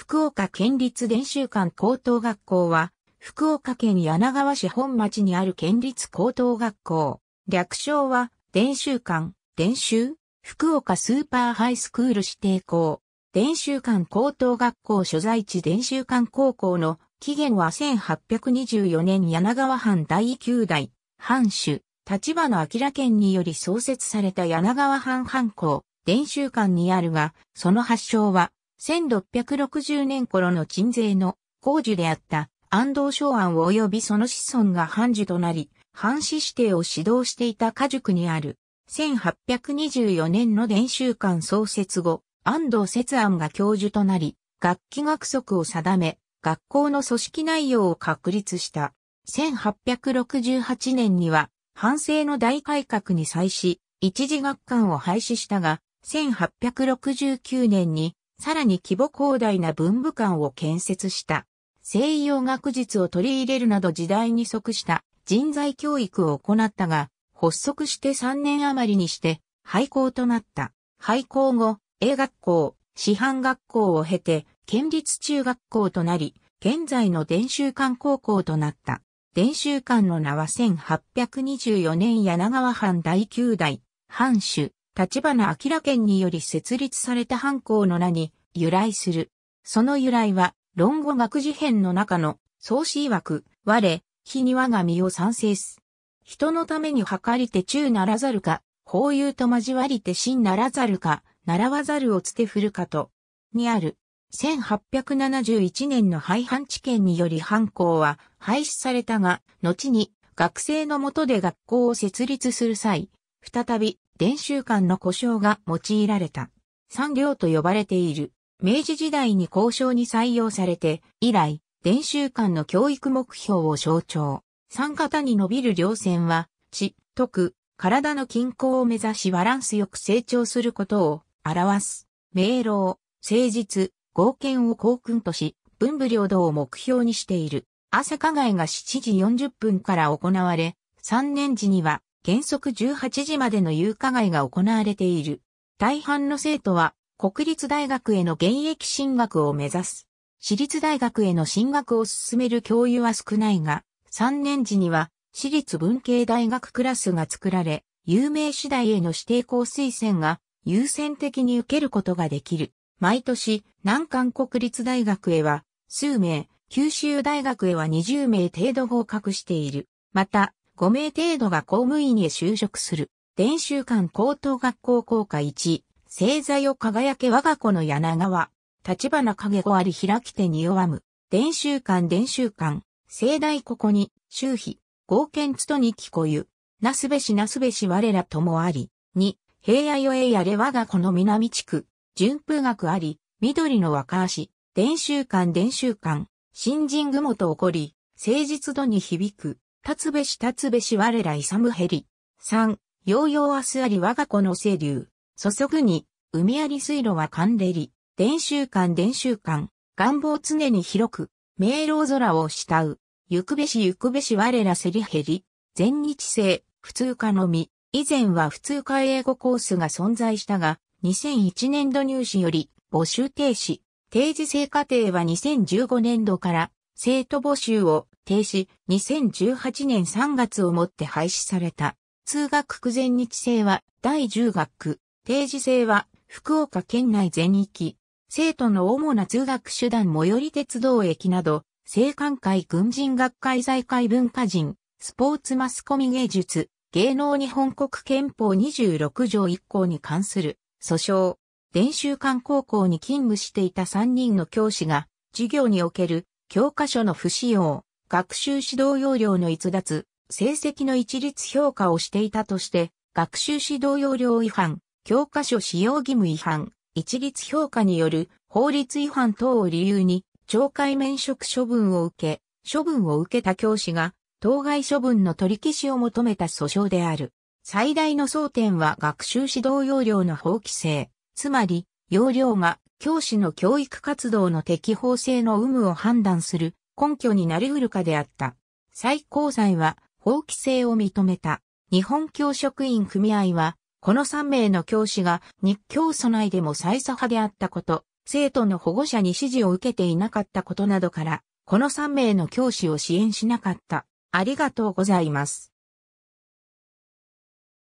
福岡県立伝習館高等学校は、福岡県柳川市本町にある県立高等学校。略称は、伝習館、伝習、福岡スーパーハイスクール指定校。伝習館高等学校所在地伝習館高校の起源は1824年柳川藩第9代、藩主、立花明県により創設された柳川藩藩校、伝習館にあるが、その発祥は1660年頃の鎮税の皇樹であった安藤昭安及びその子孫が藩主となり、藩士指定を指導していた家塾にある、1824年の伝習館創設後、安藤節庵が教授となり、学期学則を定め、学校の組織内容を確立した。1868年には、反政の大改革に際し、一時学館を廃止したが、1869年にさらに規模広大な文部館を建設した。西洋学術を取り入れるなど時代に即した人材教育を行ったが、発足して3年余りにして廃校となった。廃校後、英学校、師範学校を経て、県立中学校となり、現在の伝習館高校となった。伝習館の名は1824年柳川藩第9代、藩主、立花明県により設立された藩校の名に由来する。その由来は、論語学事編の中の、創始枠、我、非に我が身を賛成す。人のために計りて中ならざるか、法有と交わりて真ならざるか、習わざるをつて振るかと、にある。1871年の廃藩置県により藩校は廃止されたが、後に学生のもとで学校を設立する際、再び伝習館の故障が用いられた。産業と呼ばれている。明治時代に交渉に採用されて、以来、伝習間の教育目標を象徴。三方に伸びる稜線は、血、徳、体の均衡を目指しバランスよく成長することを表す。明朗、誠実、合憲を校訓とし、文武両道を目標にしている。朝課外が7時40分から行われ、3年時には原則18時までの夕課外が行われている。大半の生徒は国立大学への現役進学を目指す。私立大学への進学を進める教諭は少ないが、3年時には私立文系大学クラスが作られ、有名次第への指定校推薦が優先的に受けることができる。毎年、南韓国立大学へは数名、九州大学へは20名程度合格している。また、5名程度が公務員へ就職する。伝習館高等学校校科1、星座よ輝け我が子の柳川、立花影子あり開き手に弱む、伝習館伝習館、盛大ここに、周比、合憲つとに聞こゆ、なすべしなすべし我らともあり、に、平野よえやれ我が子の南地区、順風学あり、緑の若足、伝習館伝習館、新人雲と起こり、誠実度に響く、立べし立べし我ら勇むへり。三、ヨ々明日あり我が子の清流、注ぐに、海あり水路は寒練リ、伝習館伝習館、願望常に広く、明朗空を慕う、行くべし行くべし我らせりへり、全日制、普通科のみ、以前は普通科英語コースが存在したが、2001年度入試より募集停止、定時制課程は2015年度から生徒募集を停止、2018年3月をもって廃止された。通学区全日制は第10学区、定時制は福岡県内全域、生徒の主な通学手段最寄り鉄道駅など、青函会軍人学会財界文化人、スポーツマスコミ芸術、芸能日本国憲法26条1項に関する訴訟、伝習館高校に勤務していた3人の教師が、授業における教科書の不使用、学習指導要領の逸脱、成績の一律評価をしていたとして、学習指導要領違反、教科書使用義務違反、一律評価による法律違反等を理由に、懲戒免職処分を受け、処分を受けた教師が、当該処分の取り消しを求めた訴訟である。最大の争点は学習指導要領の法規制、つまり、要領が教師の教育活動の適法性の有無を判断する根拠になり得るかであった。最高裁は法規制を認めた。日本教職員組合はこの3名の教師が日教祖内でも最左派であったこと、生徒の保護者に指示を受けていなかったことなどから、この3名の教師を支援しなかった。ありがとうございます。